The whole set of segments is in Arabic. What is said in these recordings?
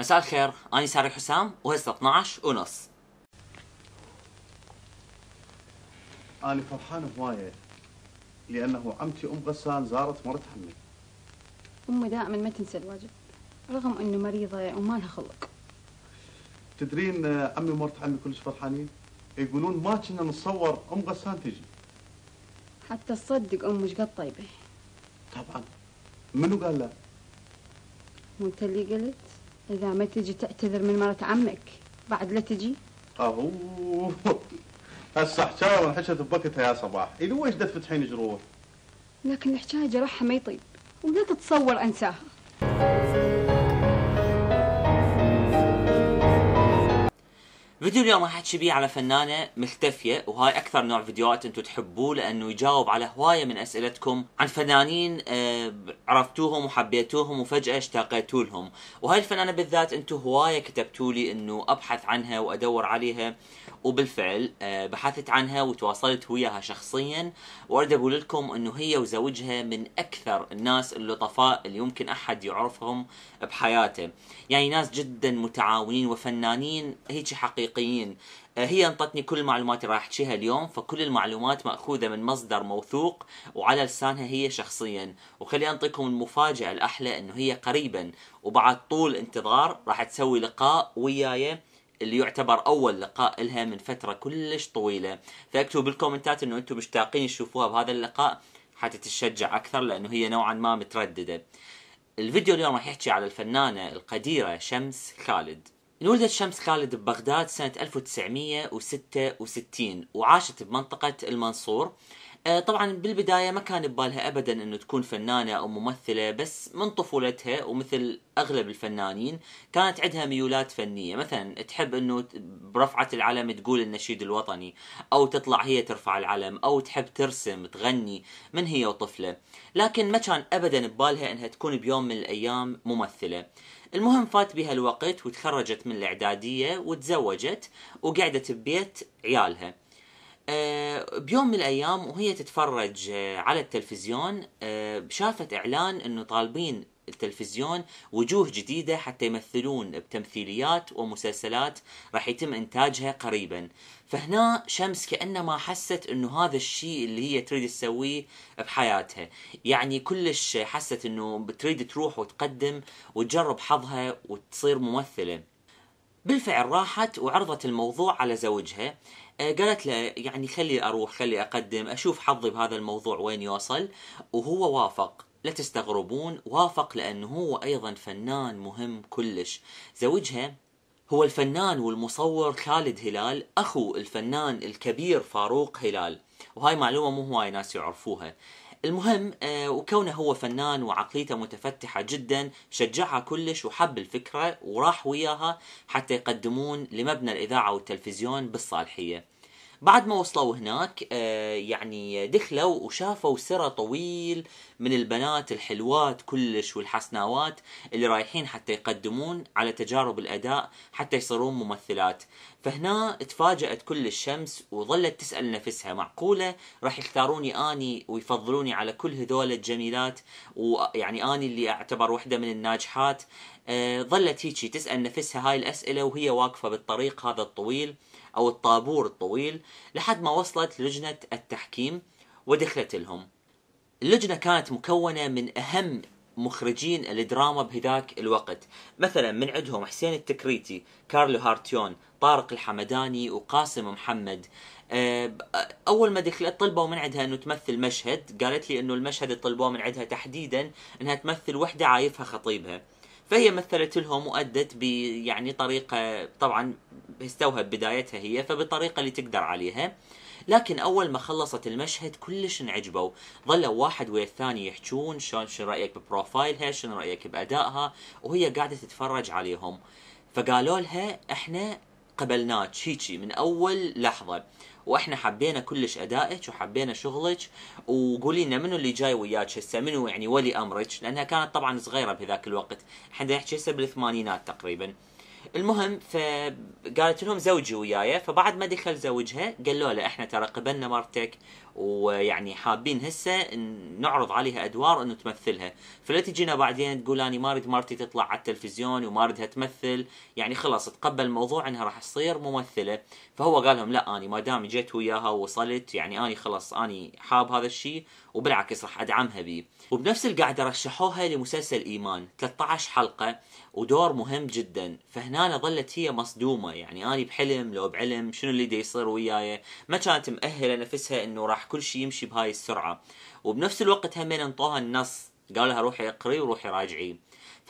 مساء الخير أنا ساري حسام وهسه 12 ونص أنا فرحان هواية لأنه عمتي أم غسان زارت مرت عمي أمي دائما ما تنسى الواجب رغم أنه مريضة وما لها خلق تدرين عمي آه، ومرت عمي كلش فرحانين يقولون ما كنا نتصور أم غسان تجي حتى تصدق أمه شقد طيبة طبعا منو قال لا؟ مو انت اللي قلت؟ إذا ما تجي تعتذر من مرة عمك بعد لا تجي أهو هسه حجارة انحشت ببكتها يا صباح إذا ويش دا تفتحين جروح لكن الحكاية جرحها ما يطيب ولا تتصور أنساها فيديو اليوم راح احكي بيه على فنانه مختفيه وهاي اكثر نوع فيديوهات انتم تحبوه لانه يجاوب على هوايه من اسئلتكم عن فنانين آه، عرفتوهم وحبيتوهم وفجاه اشتاقيتوا لهم وهاي الفنانه بالذات انتم هوايه كتبتوا لي انه ابحث عنها وادور عليها وبالفعل آه، بحثت عنها وتواصلت وياها شخصيا واريد اقول لكم انه هي وزوجها من اكثر الناس اللطفاء اللي يمكن احد يعرفهم بحياته يعني ناس جدا متعاونين وفنانين هيك حقيقة الحقيقيين آه، هي انطتني كل المعلومات اللي راح احكيها اليوم فكل المعلومات ماخوذه من مصدر موثوق وعلى لسانها هي شخصيا وخلي انطيكم المفاجاه الاحلى انه هي قريبا وبعد طول انتظار راح تسوي لقاء وياي اللي يعتبر اول لقاء لها من فتره كلش طويله فاكتبوا بالكومنتات انه انتم مشتاقين تشوفوها بهذا اللقاء حتى تتشجع اكثر لانه هي نوعا ما متردده الفيديو اليوم راح يحكي على الفنانه القديره شمس خالد انولدت شمس خالد ببغداد سنة 1966 وعاشت بمنطقة المنصور آه، طبعا بالبداية ما كان ببالها أبدا أنه تكون فنانة أو ممثلة بس من طفولتها ومثل أغلب الفنانين كانت عندها ميولات فنية مثلا تحب أنه برفعة العلم تقول النشيد الوطني أو تطلع هي ترفع العلم أو تحب ترسم تغني من هي وطفلة لكن ما كان أبدا ببالها أنها تكون بيوم من الأيام ممثلة المهم فات بها الوقت وتخرجت من الاعداديه وتزوجت وقعدت ببيت عيالها آه، بيوم من الايام وهي تتفرج آه، على التلفزيون آه، شافت اعلان انه طالبين التلفزيون وجوه جديدة حتى يمثلون بتمثيليات ومسلسلات راح يتم إنتاجها قريبا فهنا شمس كأنما حست أنه هذا الشيء اللي هي تريد تسويه بحياتها يعني كلش حست أنه بتريد تروح وتقدم وتجرب حظها وتصير ممثلة بالفعل راحت وعرضت الموضوع على زوجها آه، قالت له يعني خلي اروح خلي اقدم اشوف حظي بهذا الموضوع وين يوصل وهو وافق لا تستغربون وافق لأنه هو أيضا فنان مهم كلش زوجها هو الفنان والمصور خالد هلال أخو الفنان الكبير فاروق هلال وهاي معلومة مو هواي ناس يعرفوها المهم آه، وكونه هو فنان وعقليته متفتحة جدا شجعها كلش وحب الفكرة وراح وياها حتى يقدمون لمبنى الإذاعة والتلفزيون بالصالحية بعد ما وصلوا هناك آه، يعني دخلوا وشافوا سرة طويل من البنات الحلوات كلش والحسناوات اللي رايحين حتى يقدمون على تجارب الاداء حتى يصيرون ممثلات فهنا تفاجأت كل الشمس وظلت تسأل نفسها معقولة راح يختاروني آني ويفضلوني على كل هذول الجميلات ويعني آني اللي أعتبر وحدة من الناجحات آه، ظلت هيجي تسأل نفسها هاي الأسئلة وهي واقفة بالطريق هذا الطويل أو الطابور الطويل لحد ما وصلت لجنة التحكيم ودخلت لهم اللجنة كانت مكونة من أهم مخرجين الدراما بهذاك الوقت مثلا من عندهم حسين التكريتي كارلو هارتيون طارق الحمداني وقاسم محمد آه، اول ما دخلت طلبوا من عندها انه تمثل مشهد قالت لي انه المشهد اللي طلبوه من عندها تحديدا انها تمثل وحده عايفها خطيبها فهي مثلت لهم وادت يعني طريقه طبعا استوهب بدايتها هي فبالطريقه اللي تقدر عليها لكن اول ما خلصت المشهد كلش انعجبوا ظلوا واحد ويا الثاني يحجون شلون شنو رايك ببروفايلها شنو رايك بادائها وهي قاعده تتفرج عليهم فقالوا لها احنا قبلناك هيجي من اول لحظه واحنا حبينا كلش ادائك وحبينا شغلك وقولي لنا منو اللي جاي وياك هسه منو يعني ولي امرك لانها كانت طبعا صغيره بهذاك الوقت احنا نحكي هسه بالثمانينات تقريبا المهم فقالت لهم زوجي وياي فبعد ما دخل زوجها قالوا له احنا ترى قبلنا مرتك ويعني حابين هسه نعرض عليها ادوار انه تمثلها فلا تجينا بعدين تقول اني ما اريد مرتي تطلع على التلفزيون وما اريدها تمثل يعني خلاص تقبل الموضوع انها راح تصير ممثله فهو قال لهم لا اني ما دام جيت وياها ووصلت يعني اني خلاص اني حاب هذا الشيء وبالعكس راح ادعمها بيه وبنفس القعده رشحوها لمسلسل ايمان 13 حلقه ودور مهم جدا فهنا ظلت هي مصدومه يعني اني بحلم لو بعلم شنو اللي دي يصير وياي ما كانت مأهله نفسها انه راح كل شيء يمشي بهاي السرعه وبنفس الوقت هم انطوها النص قالها روحي اقري وروحي راجعي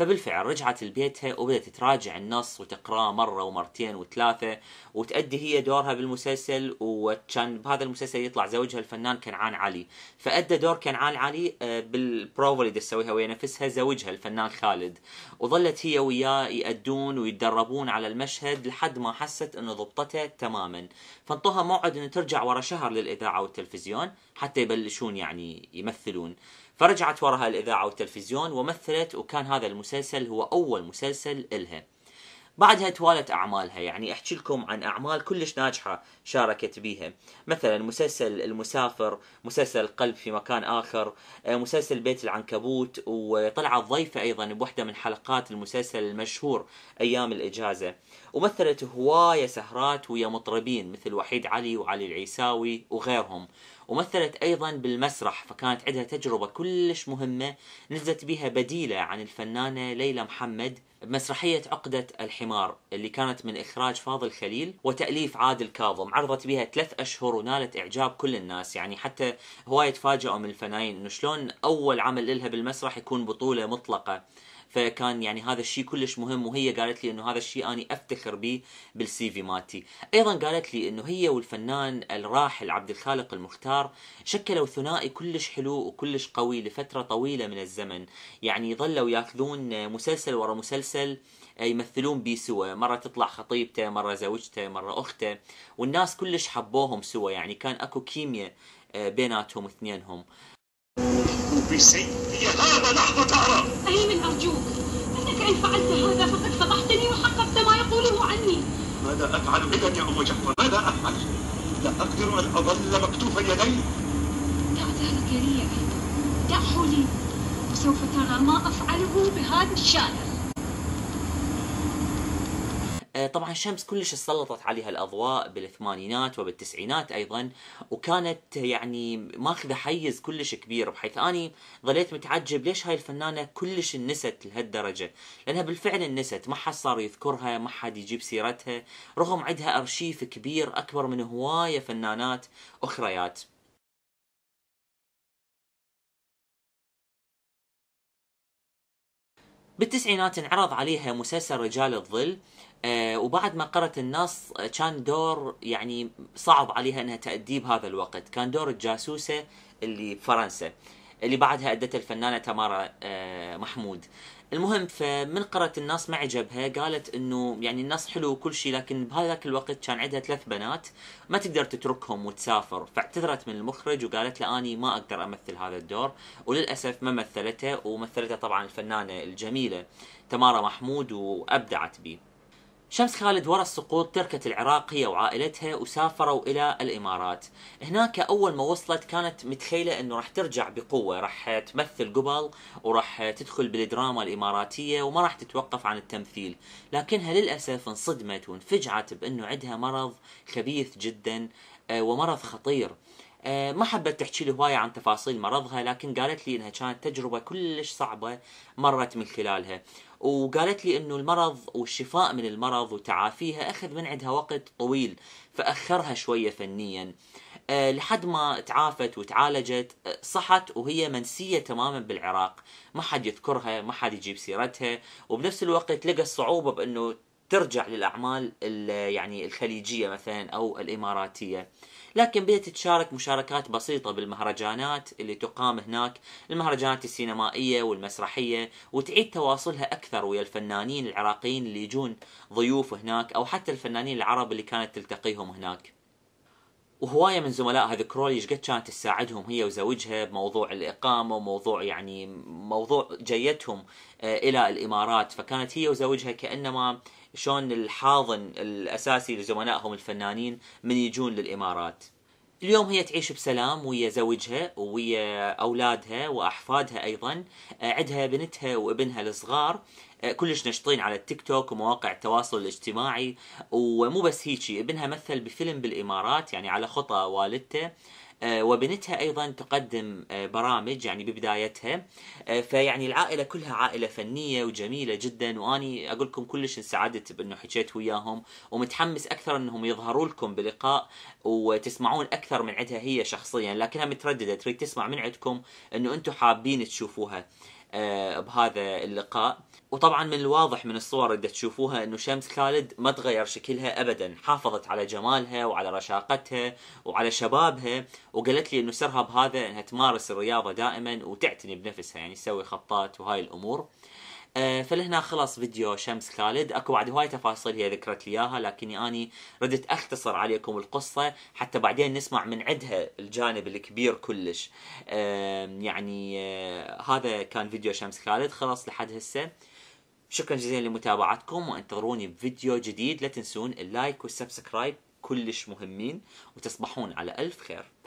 فبالفعل رجعت لبيتها وبدأت تراجع النص وتقراه مرة ومرتين وثلاثة وتأدي هي دورها بالمسلسل وكان بهذا المسلسل يطلع زوجها الفنان كنعان علي فأدى دور كنعان علي آه، بالبروفا اللي تسويها ويا نفسها زوجها الفنان خالد وظلت هي وياه يأدون ويتدربون على المشهد لحد ما حست انه ضبطته تماما فانطوها موعد انه ترجع ورا شهر للإذاعة والتلفزيون حتى يبلشون يعني يمثلون فرجعت وراها الإذاعة والتلفزيون ومثلت وكان هذا المسلسل هو أول مسلسل إلها بعدها توالت أعمالها يعني أحكي لكم عن أعمال كلش ناجحة شاركت بيها مثلا مسلسل المسافر مسلسل القلب في مكان آخر آه، مسلسل بيت العنكبوت وطلعت ضيفة أيضا بوحدة من حلقات المسلسل المشهور أيام الإجازة ومثلت هواية سهرات ويا مطربين مثل وحيد علي وعلي العيساوي وغيرهم ومثلت أيضا بالمسرح فكانت عندها تجربة كلش مهمة نزلت بها بديلة عن الفنانة ليلى محمد بمسرحية عقدة الحمار اللي كانت من إخراج فاضل خليل وتأليف عادل كاظم عرضت بها ثلاث أشهر ونالت إعجاب كل الناس يعني حتى هواية تفاجئوا من الفنانين إنه شلون أول عمل لها بالمسرح يكون بطولة مطلقة فكان يعني هذا الشيء كلش مهم وهي قالت لي انه هذا الشيء اني افتخر به بالسي في مالتي ايضا قالت لي انه هي والفنان الراحل عبد الخالق المختار شكلوا ثنائي كلش حلو وكلش قوي لفتره طويله من الزمن يعني ظلوا ياخذون مسلسل ورا مسلسل آه، يمثلون بيه سوا مرة تطلع خطيبته مرة زوجته مرة أخته والناس كلش حبوهم سوا يعني كان أكو كيمياء آه، بيناتهم اثنينهم بشيء هذا لحظة أرجوك أنك إن فعلت هذا فقد فضحتني وحققت ما يقوله عني ماذا أفعل إذا يا أم جعفر ماذا أفعل؟ لا أقدر أن أظل مكتوف يدي دع ذلك لي دعه لي وسوف ترى ما أفعله بهذا الشارع آه، طبعا الشمس كلش سلطت عليها الاضواء بالثمانينات وبالتسعينات ايضا وكانت يعني ماخذه حيز كلش كبير بحيث اني ظليت متعجب ليش هاي الفنانه كلش نست لهالدرجه لانها بالفعل نست ما حد صار يذكرها ما حد يجيب سيرتها رغم عندها ارشيف كبير اكبر من هوايه فنانات اخريات بالتسعينات انعرض عليها مسلسل رجال الظل آه وبعد ما قرأت النص آه، كان دور يعني صعب عليها انها تأدي بهذا الوقت كان دور الجاسوسة اللي بفرنسا اللي بعدها أدته الفنانة تمارا آه محمود المهم فمن قرأت الناس ما عجبها قالت انه يعني الناس حلو وكل شيء لكن بهذاك الوقت كان عندها ثلاث بنات ما تقدر تتركهم وتسافر فاعتذرت من المخرج وقالت له اني ما اقدر امثل هذا الدور وللاسف ما مثلته ومثلته طبعا الفنانه الجميله تمارا محمود وابدعت به شمس خالد ورا السقوط تركت العراق هي وعائلتها وسافروا إلى الإمارات هناك أول ما وصلت كانت متخيلة أنه راح ترجع بقوة راح تمثل قبل وراح تدخل بالدراما الإماراتية وما راح تتوقف عن التمثيل لكنها للأسف انصدمت وانفجعت بأنه عندها مرض خبيث جدا آه، ومرض خطير آه، ما حبت تحكي لي هواية عن تفاصيل مرضها لكن قالت لي انها كانت تجربة كلش صعبة مرت من خلالها وقالت لي انه المرض والشفاء من المرض وتعافيها اخذ من عندها وقت طويل فاخرها شوية فنيا آه، لحد ما تعافت وتعالجت آه، صحت وهي منسية تماما بالعراق ما حد يذكرها ما حد يجيب سيرتها وبنفس الوقت لقى الصعوبة بانه ترجع للاعمال يعني الخليجيه مثلا او الاماراتيه لكن بدأت تشارك مشاركات بسيطة بالمهرجانات اللي تقام هناك المهرجانات السينمائية والمسرحية وتعيد تواصلها أكثر ويا الفنانين العراقيين اللي يجون ضيوف هناك أو حتى الفنانين العرب اللي كانت تلتقيهم هناك وهوايه من زملائها ذكرولي لي ايش قد كانت تساعدهم هي وزوجها بموضوع الاقامه وموضوع يعني موضوع جيتهم آه، الى الامارات فكانت هي وزوجها كانما شلون الحاضن الاساسي لزملائهم الفنانين من يجون للامارات. اليوم هي تعيش بسلام ويا زوجها ويا اولادها واحفادها ايضا آه، عندها بنتها وابنها الصغار آه، كلش نشطين على التيك توك ومواقع التواصل الاجتماعي ومو بس هيجي ابنها مثل بفيلم بالامارات يعني على خطى والدته آه، وبنتها ايضا تقدم آه، برامج يعني ببدايتها فيعني العائله كلها عائله فنيه وجميله جدا واني اقول لكم كلش انسعدت بانه حكيت وياهم ومتحمس اكثر انهم يظهروا لكم بلقاء وتسمعون اكثر من عندها هي شخصيا لكنها متردده تريد تسمع من عندكم انه انتم حابين تشوفوها آه، بهذا اللقاء وطبعا من الواضح من الصور اللي تشوفوها انه شمس خالد ما تغير شكلها ابدا حافظت على جمالها وعلى رشاقتها وعلى شبابها وقالت لي انه سرها بهذا انها تمارس الرياضه دائما وتعتني بنفسها يعني تسوي خطات وهاي الامور آه، فلهنا خلص فيديو شمس خالد اكو بعد هواي تفاصيل هي ذكرت لي اياها لكني اني ردت اختصر عليكم القصه حتى بعدين نسمع من عدها الجانب الكبير كلش آه، يعني آه، هذا كان فيديو شمس خالد خلص لحد هسه شكرا جزيلا لمتابعتكم وانتظروني بفيديو جديد لا تنسون اللايك والسبسكرايب كلش مهمين وتصبحون على ألف خير